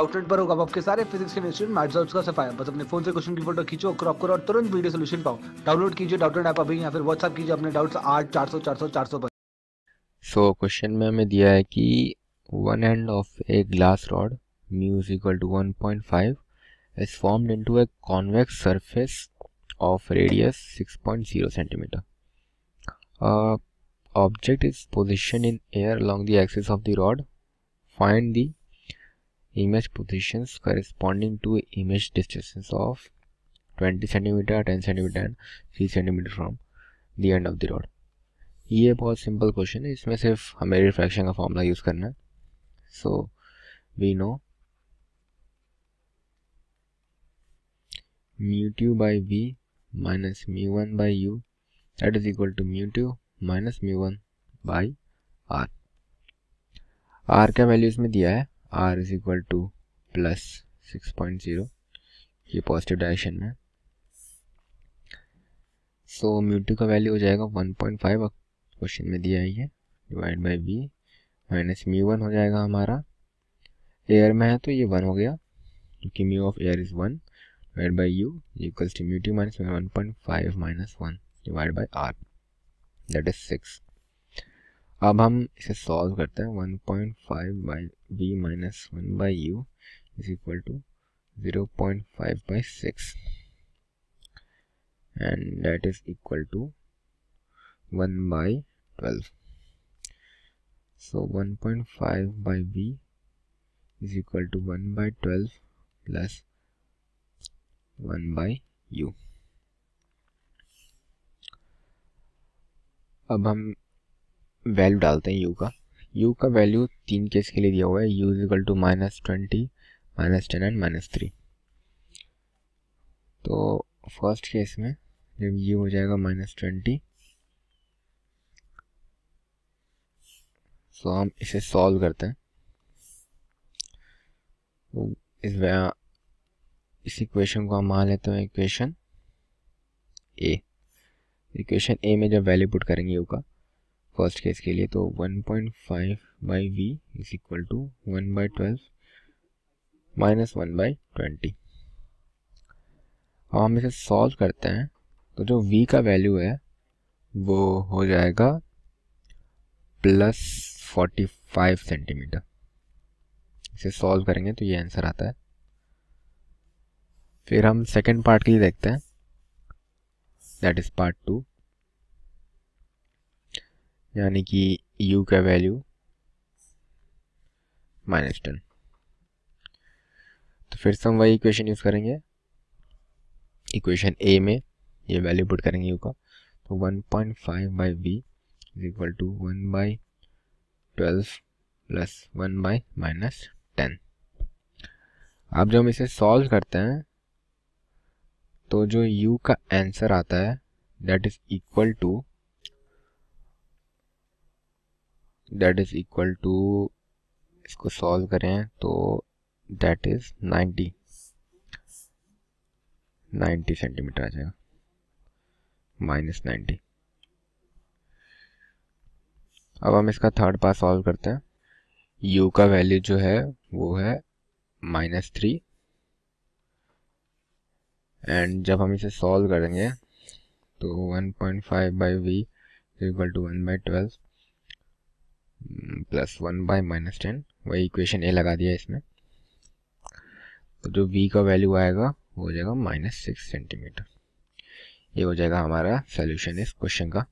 outlet पर होगा आपके सारे फिजिक्स केमिस्ट्री मैथ्स और उसका सफाया बस अपने फोन से क्वेश्चन की फोटो खींचो क्रॉप करो और तुरंत वीडियो सोल्यूशन पाओ डाउनलोड कीजिए डाउटलेट ऐप अभी या फिर व्हाट्सअप कीजिए अपने डाउट्स आठ चार सौ चार सौ चार सौ पर सो क्वेश्चन में हमें दिया है कि one end of a glass rod mu is equal to one point five is form into a convex surface of radius six point zero centimetre object is position in air along the axis of the rod find the image positions corresponding to image distances of 20 centimeter 10 centimeter and 3 centimeter from the end of the rod ये बहुत simple question है इसमें सिर्फ हमें refraction का formula use करना है so we know mu two by v minus mu one by u that is equal to mu two minus mu one by r r का वैल्यू इसमें दिया है r is equal to plus six point zero ये positive direction में so mu two का value हो जाएगा one point five question में दिया है ये divide by b minus mu one हो जाएगा हमारा एयर में है तो ये वन हो गया क्योंकि mu of air is one divide by u equals to mu two minus one point five minus one divide by r that is six अब हम इसे सॉल्व करते हैं one point five by v minus one by u is equal to zero point five by six and that is equal to one by twelve so one point five by v is equal to one by twelve plus one by u अब हम value डालते हैं you का you का value तीन case के लिए दिया हुआ है u equal to minus twenty minus ten and minus three तो फर्स्ट केस में जब यू हो जाएगा माइनस ट्वेंटी सो हम इसे सॉल्व करते हैं तो इस इस इक्वेशन को हम मान लेते हैं इक्वेशन ए इक्वेशन ए में जब वैल्यू पुट करेंगे यू का फर्स्ट केस के लिए तो 1.5 point five by v is equal to one by twelve minus one by twenty हम इसे सॉल्व करते हैं तो जो v का वैल्यू है वो हो जाएगा प्लस फोर्टी फाइव सेंटीमीटर इसे सॉल्व करेंगे तो ये आंसर आता है फिर हम सेकेंड पार्ट के लिए देखते हैं दैट इज़ पार्ट टू यानी कि u का वैल्यू माइनस टेन तो फिर से हम वही इक्वेशन यूज़ करेंगे इक्वेशन ए में ये वैल्यू पुट करेंगे u का तो 1.5 point five by v is equal to one by twelve plus one by minus ten अब जब हम इसे सॉल्व करते हैं तो जो u का आंसर आता है that is equal to that is equal to इसको सॉल्व करें तो that is ninety ninety centimetre आ जाएगा माइनस नाइन्टी अब हम इसका थर्ड पार्ट सॉल्व करते हैं यू का वैल्यू जो है वो है माइनस थ्री एंड जब हम इसे सॉल्व करेंगे तो one point five by v equal to one by twelve plus one by minus ten वही इक्वेशन ए लगा दिया इसमें तो जो वी का वैल्यू आएगा वो हो जाएगा माइनस सिक्स सेंटीमीटर ये हो जाएगा हमारा सोल्यूशन इस क्वेश्चन का